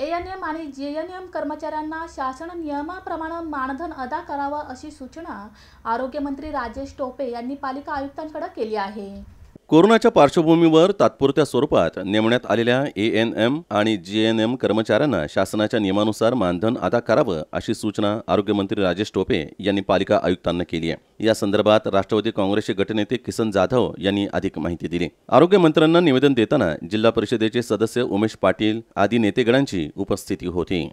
A N M आणि जे N M कर्मचाऱ्यांना शासन नियमाप्रमाणे मानधन अदा करावं अशी सूचना आरोग्यमंत्री राजेश टोपे यांनी पालिका आयुक्तांकडे केली आहे कोरोनाच्या पार्श्वभूमीवर तात्पुरत्या स्वरूपात नेमण्यात आलेल्या ए एन एम आणि जी एन एम कर्मचाऱ्यांना शासनाच्या नियमानुसार मानधन अदा करावं अशी सूचना आरोग्यमंत्री राजेश टोपे यांनी पालिका आयुक्तांना केली आहे या संदर्भात राष्ट्रवादी काँग्रेसचे गटनेते किसन जाधव यांनी अधिक माहिती दिली आरोग्यमंत्र्यांना निवेदन देताना जिल्हा परिषदेचे सदस्य उमेश पाटील आदी नेतेगणांची उपस्थिती होती